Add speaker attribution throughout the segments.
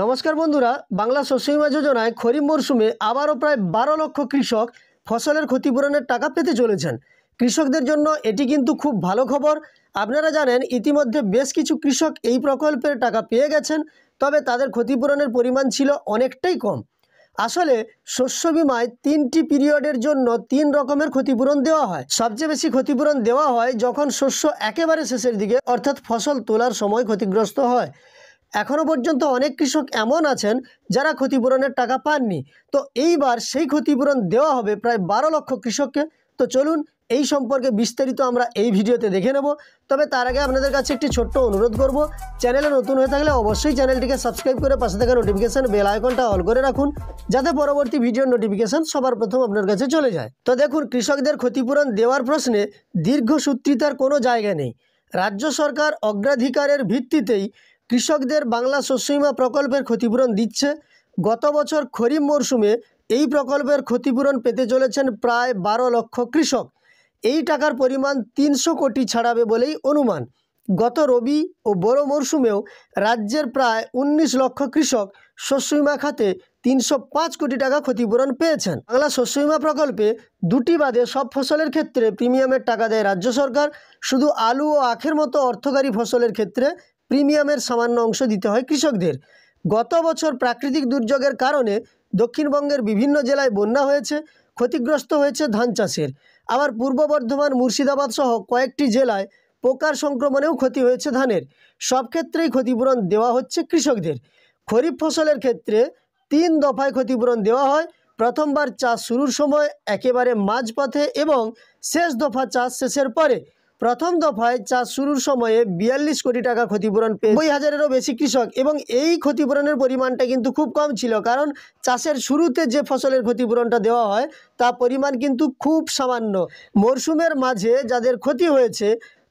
Speaker 1: নমস্কার বন্ধুরা বাংলা শস্য বিমা যোজনায় খরিফ মরশুমে আবারও প্রায় বারো লক্ষ কৃষক ফসলের ক্ষতিপূরণের টাকা পেতে চলেছেন কৃষকদের জন্য এটি কিন্তু খুব ভালো খবর আপনারা জানেন ইতিমধ্যে বেশ কিছু কৃষক এই প্রকল্পের টাকা পেয়ে গেছেন তবে তাদের ক্ষতিপূরণের পরিমাণ ছিল অনেকটাই কম আসলে শস্য বিমায় তিনটি পিরিয়ডের জন্য তিন রকমের ক্ষতিপূরণ দেওয়া হয় সবচেয়ে বেশি ক্ষতিপূরণ দেওয়া হয় যখন শস্য একেবারে শেষের দিকে অর্থাৎ ফসল তোলার সময় ক্ষতিগ্রস্ত হয় এখনও পর্যন্ত অনেক কৃষক এমন আছেন যারা ক্ষতিপূরণের টাকা পাননি তো এইবার সেই ক্ষতিপূরণ দেওয়া হবে প্রায় বারো লক্ষ কৃষককে তো চলুন এই সম্পর্কে বিস্তারিত আমরা এই ভিডিওতে দেখে নেব তবে তার আগে আপনাদের কাছে একটি ছোট্ট অনুরোধ করব চ্যানেলে নতুন হয়ে থাকলে অবশ্যই চ্যানেলটিকে সাবস্ক্রাইব করে পাশে থাকা নোটিফিকেশান বেল আইকনটা অল করে রাখুন যাতে পরবর্তী ভিডিওর নোটিফিকেশান সবার প্রথম আপনার কাছে চলে যায় তো দেখুন কৃষকদের ক্ষতিপূরণ দেওয়ার প্রশ্নে দীর্ঘসূত্রিতার কোনো জায়গা নেই রাজ্য সরকার অগ্রাধিকারের ভিত্তিতেই কৃষকদের বাংলা শস্যবিমা প্রকল্পের ক্ষতিপূরণ দিচ্ছে গত বছর খরিফ মরশুমে এই প্রকল্পের ক্ষতিপূরণ পেতে চলেছেন প্রায় বারো লক্ষ কৃষক এই টাকার পরিমাণ তিনশো কোটি ছাড়াবে বলেই অনুমান গত রবি ও বড় মরশুমেও রাজ্যের প্রায় ১৯ লক্ষ কৃষক শস্যবিমা খাতে তিনশো কোটি টাকা ক্ষতিপূরণ পেয়েছেন বাংলা শস্যবিমা প্রকল্পে দুটি বাদে সব ফসলের ক্ষেত্রে প্রিমিয়ামের টাকা দেয় রাজ্য সরকার শুধু আলু ও আখের মতো অর্থকারী ফসলের ক্ষেত্রে প্রিমিয়ামের সামান্য অংশ দিতে হয় কৃষকদের গত বছর প্রাকৃতিক দুর্যোগের কারণে দক্ষিণবঙ্গের বিভিন্ন জেলায় বন্যা হয়েছে ক্ষতিগ্রস্ত হয়েছে ধান চাষের আবার পূর্ব বর্ধমান মুর্শিদাবাদ সহ কয়েকটি জেলায় পোকার সংক্রমণেও ক্ষতি হয়েছে ধানের সব ক্ষেত্রেই ক্ষতিপূরণ দেওয়া হচ্ছে কৃষকদের খরিফ ফসলের ক্ষেত্রে তিন দফায় ক্ষতিপূরণ দেওয়া হয় প্রথমবার চাষ শুরুর সময় একেবারে মাঝপথে এবং শেষ দফা চাষ শেষের পরে প্রথম দফায় চাষ শুরুর সময়ে বিয়াল্লিশ কোটি টাকা ক্ষতিপূরণ পেয়ে নব্বই হাজারেরও বেশি কৃষক এবং এই ক্ষতিপূরণের পরিমাণটা কিন্তু খুব কম ছিল কারণ চাষের শুরুতে যে ফসলের ক্ষতিপূরণটা দেওয়া হয় তা পরিমাণ কিন্তু খুব সামান্য মরশুমের মাঝে যাদের ক্ষতি হয়েছে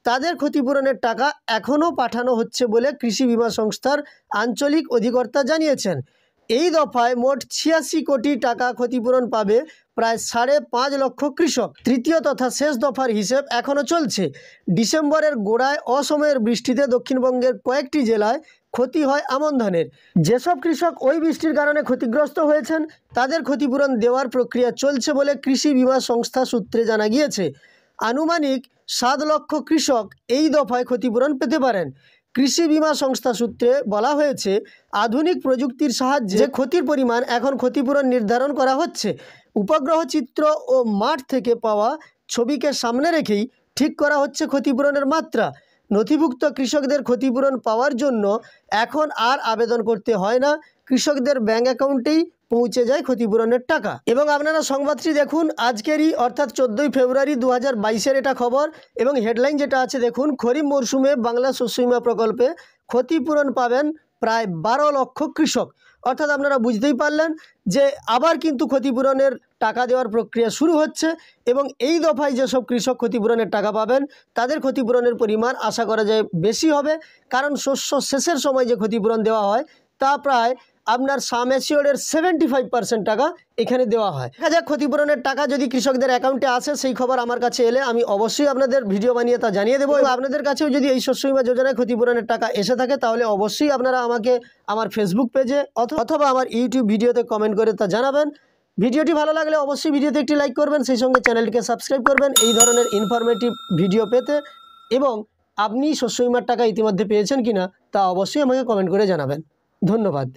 Speaker 1: তাদের ক্ষতিপূরণের টাকা এখনও পাঠানো হচ্ছে বলে কৃষি বিমা সংস্থার আঞ্চলিক অধিকর্তা জানিয়েছেন এই দফায় মোট ছিয়াশি কোটি টাকা ক্ষতিপূরণ পাবে প্রায় সাড়ে পাঁচ লক্ষ কৃষক তৃতীয় তথা শেষ দফার হিসেব এখনও চলছে ডিসেম্বরের গোড়ায় অসময়ের বৃষ্টিতে দক্ষিণবঙ্গের কয়েকটি জেলায় ক্ষতি হয় আমন ধানের যেসব কৃষক ওই বৃষ্টির কারণে ক্ষতিগ্রস্ত হয়েছেন তাদের ক্ষতিপূরণ দেওয়ার প্রক্রিয়া চলছে বলে কৃষি বিমা সংস্থা সূত্রে জানা গিয়েছে আনুমানিক সাত লক্ষ কৃষক এই দফায় ক্ষতিপূরণ পেতে পারেন কৃষি বিমা সংস্থা সূত্রে বলা হয়েছে আধুনিক প্রযুক্তির সাহায্যে ক্ষতির পরিমাণ এখন ক্ষতিপূরণ নির্ধারণ করা হচ্ছে উপগ্রহ চিত্র ও মাঠ থেকে পাওয়া ছবিকে সামনে রেখেই ঠিক করা হচ্ছে ক্ষতিপূরণের মাত্রা নথিভুক্ত কৃষকদের ক্ষতিপূরণ পাওয়ার জন্য এখন আর আবেদন করতে হয় না কৃষকদের ব্যাঙ্ক অ্যাকাউন্টেই পৌঁছে যায় ক্ষতিপূরণের টাকা এবং আপনারা সংবাদটি দেখুন আজকেরই অর্থাৎ চোদ্দোই ফেব্রুয়ারি দু হাজার এটা খবর এবং হেডলাইন যেটা আছে দেখুন খরিফ মরশুমে বাংলা শস্য প্রকল্পে ক্ষতিপূরণ পাবেন প্রায় বারো লক্ষ কৃষক অর্থাৎ আপনারা বুঝতেই পারলেন যে আবার কিন্তু ক্ষতিপূরণের টাকা দেওয়ার প্রক্রিয়া শুরু হচ্ছে এবং এই দফায় যেসব কৃষক ক্ষতিপূরণের টাকা পাবেন তাদের ক্ষতিপূরণের পরিমাণ আশা করা যায় বেশি হবে কারণ শস্য শেষের সময় যে ক্ষতিপূরণ দেওয়া হয় তা প্রায় আপনার সাম অ্যাসিওরের সেভেন্টি ফাইভ পার্সেন্ট টাকা এখানে দেওয়া হয় দেখা যাক ক্ষতিপূরণের টাকা যদি কৃষকদের অ্যাকাউন্টে আসে সেই খবর আমার কাছে এলে আমি অবশ্যই আপনাদের ভিডিও বানিয়ে তা জানিয়ে দেবো এবং আপনাদের কাছেও যদি এই শস্য বীমা যোজনায় ক্ষতিপূরণের টাকা এসে থাকে তাহলে অবশ্যই আপনারা আমাকে আমার ফেসবুক পেজে অথবা আমার ইউটিউব ভিডিওতে কমেন্ট করে তা জানাবেন ভিডিওটি ভালো লাগলে অবশ্যই ভিডিওতে একটি লাইক করবেন সেই সঙ্গে চ্যানেলটিকে সাবস্ক্রাইব করবেন এই ধরনের ইনফরমেটিভ ভিডিও পেতে এবং আপনি শস্য বীমার টাকা ইতিমধ্যে পেয়েছেন কিনা তা অবশ্যই আমাকে কমেন্ট করে জানাবেন ধন্যবাদ